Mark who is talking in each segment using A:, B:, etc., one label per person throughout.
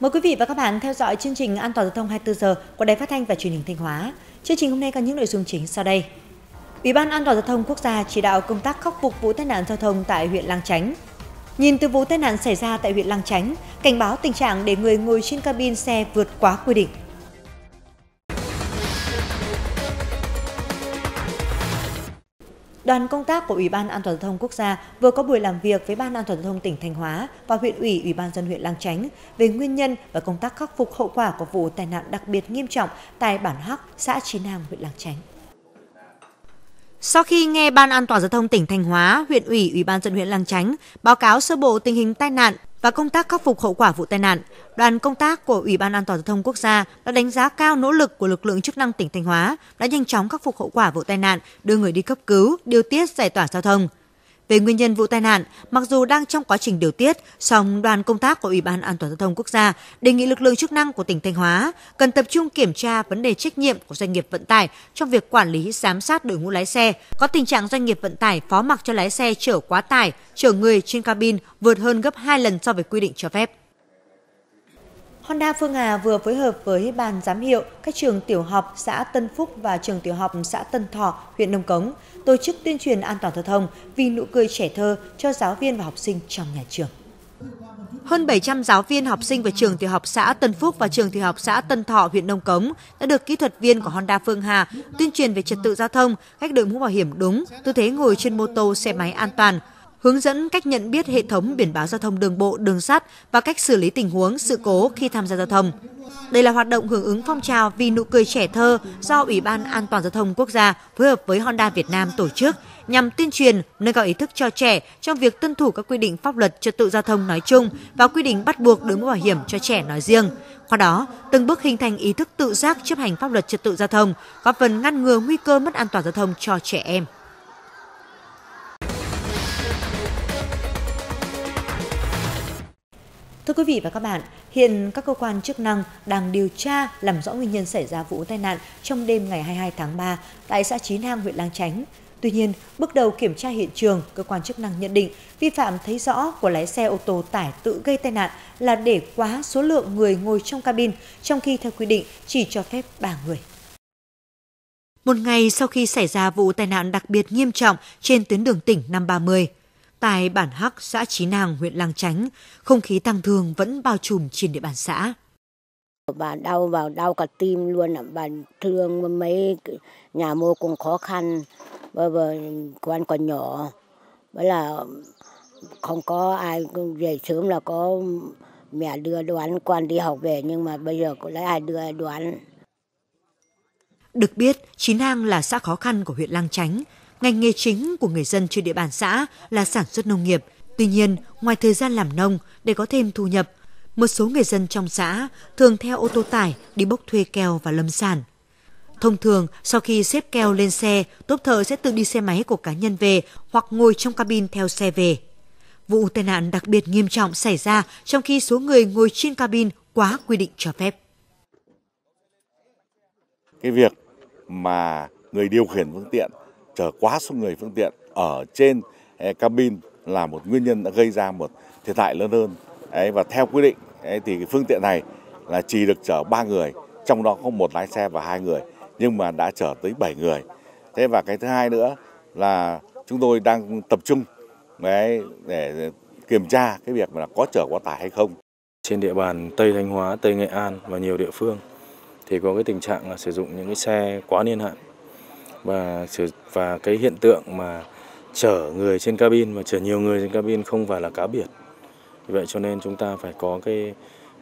A: Mời quý vị và các bạn theo dõi chương trình An toàn giao thông 24 giờ của Đài Phát thanh và Truyền hình Thanh Hóa. Chương trình hôm nay có những nội dung chính sau đây. Ủy ban An toàn giao thông quốc gia chỉ đạo công tác khắc phục vụ tai nạn giao thông tại huyện Lang Chánh. Nhìn từ vụ tai nạn xảy ra tại huyện Lang Chánh, cảnh báo tình trạng để người ngồi trên cabin xe vượt quá quy định đoàn công tác của Ủy ban An toàn giao thông quốc gia vừa có buổi làm việc với Ban An toàn giao thông tỉnh Thanh Hóa và huyện ủy, Ủy ban dân huyện Lang Chánh về nguyên nhân và công tác khắc phục hậu quả của vụ tai nạn đặc biệt nghiêm trọng tại bản Hắc, xã Chí Nam, huyện Lang Chánh. Sau khi nghe Ban An toàn giao thông tỉnh Thanh Hóa, huyện ủy, Ủy ban dân huyện Lang Chánh báo cáo sơ bộ tình hình tai nạn và công tác khắc phục hậu quả vụ tai nạn, đoàn công tác của Ủy ban An toàn giao thông quốc gia đã đánh giá cao nỗ lực của lực lượng chức năng tỉnh Thanh Hóa đã nhanh chóng khắc phục hậu quả vụ tai nạn, đưa người đi cấp cứu, điều tiết giải tỏa giao thông. Về nguyên nhân vụ tai nạn, mặc dù đang trong quá trình điều tiết, song đoàn công tác của Ủy ban An toàn giao thông quốc gia đề nghị lực lượng chức năng của tỉnh Thanh Hóa cần tập trung kiểm tra vấn đề trách nhiệm của doanh nghiệp vận tải trong việc quản lý giám sát đội ngũ lái xe. Có tình trạng doanh nghiệp vận tải phó mặc cho lái xe chở quá tải, chở người trên cabin vượt hơn gấp 2 lần so với quy định cho phép. Honda Phương Hà vừa phối hợp với ban giám hiệu các trường tiểu học xã Tân Phúc và trường tiểu học xã Tân Thọ, huyện Đông Cống tổ chức tuyên truyền an toàn giao thông vì nụ cười trẻ thơ cho giáo viên và học sinh trong nhà trường. Hơn 700 giáo viên, học sinh của trường tiểu học xã Tân Phúc và trường tiểu học xã Tân Thọ, huyện Đông Cống đã được kỹ thuật viên của Honda Phương Hà tuyên truyền về trật tự giao thông, cách đội mũ bảo hiểm đúng, tư thế ngồi trên mô tô, xe máy an toàn, hướng dẫn cách nhận biết hệ thống biển báo giao thông đường bộ, đường sắt và cách xử lý tình huống sự cố khi tham gia giao thông. Đây là hoạt động hưởng ứng phong trào vì nụ cười trẻ thơ do Ủy ban An toàn giao thông quốc gia phối hợp với Honda Việt Nam tổ chức nhằm tuyên truyền nâng cao ý thức cho trẻ trong việc tuân thủ các quy định pháp luật trật tự giao thông nói chung và quy định bắt buộc đội mũ bảo hiểm cho trẻ nói riêng. Qua đó, từng bước hình thành ý thức tự giác chấp hành pháp luật trật tự giao thông, góp phần ngăn ngừa nguy cơ mất an toàn giao thông cho trẻ em. Thưa quý vị và các bạn, hiện các cơ quan chức năng đang điều tra làm rõ nguyên nhân xảy ra vụ tai nạn trong đêm ngày 22 tháng 3 tại xã Chín Hang huyện Lang Chánh. Tuy nhiên, bước đầu kiểm tra hiện trường, cơ quan chức năng nhận định vi phạm thấy rõ của lái xe ô tô tải tự gây tai nạn là để quá số lượng người ngồi trong cabin, trong khi theo quy định chỉ cho phép 3 người. Một ngày sau khi xảy ra vụ tai nạn đặc biệt nghiêm trọng trên tuyến đường tỉnh 530, Tại bản Hắc, xã Chí Nàng, huyện Lang Chánh, không khí tăng thương vẫn bao trùm trên địa bàn xã. Bà đau vào đau cả tim luôn bà thương mấy nhà mua cũng khó khăn, bởi vì con còn nhỏ, bởi là không có ai về sớm là có mẹ đưa đoán quan đi học về nhưng mà bây giờ có lấy ai đưa đoán. Được biết, Chí Nang là xã khó khăn của huyện Lang Chánh, Ngành nghề chính của người dân trên địa bàn xã là sản xuất nông nghiệp. Tuy nhiên, ngoài thời gian làm nông để có thêm thu nhập, một số người dân trong xã thường theo ô tô tải đi bốc thuê keo và lâm sản. Thông thường, sau khi xếp keo lên xe, tốt thợ sẽ tự đi xe máy của cá nhân về hoặc ngồi trong cabin theo xe về. Vụ tai nạn đặc biệt nghiêm trọng xảy ra trong khi số người ngồi trên cabin quá quy định cho phép. Cái việc mà người điều khiển phương tiện chở quá số người phương tiện ở trên eh, cabin là một nguyên nhân đã gây ra một thiệt hại lớn hơn. Đấy, và theo quy định đấy, thì cái phương tiện này là chỉ được chở 3 người, trong đó có một lái xe và hai người, nhưng mà đã chở tới 7 người. Thế và cái thứ hai nữa là chúng tôi đang tập trung đấy, để kiểm tra cái việc là có chở quá tải hay không. Trên địa bàn Tây Thanh Hóa, Tây Nghệ An và nhiều địa phương thì có cái tình trạng là sử dụng những cái xe quá niên hạn và và cái hiện tượng mà chở người trên cabin và chở nhiều người trên cabin không phải là cá biệt. Vậy cho nên chúng ta phải có cái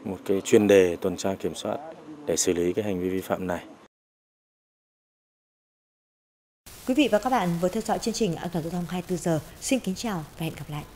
A: một cái chuyên đề tuần tra kiểm soát để xử lý cái hành vi vi phạm này. Quý vị và các bạn vừa theo dõi chương trình An toàn giao thông 24 giờ. Xin kính chào và hẹn gặp lại.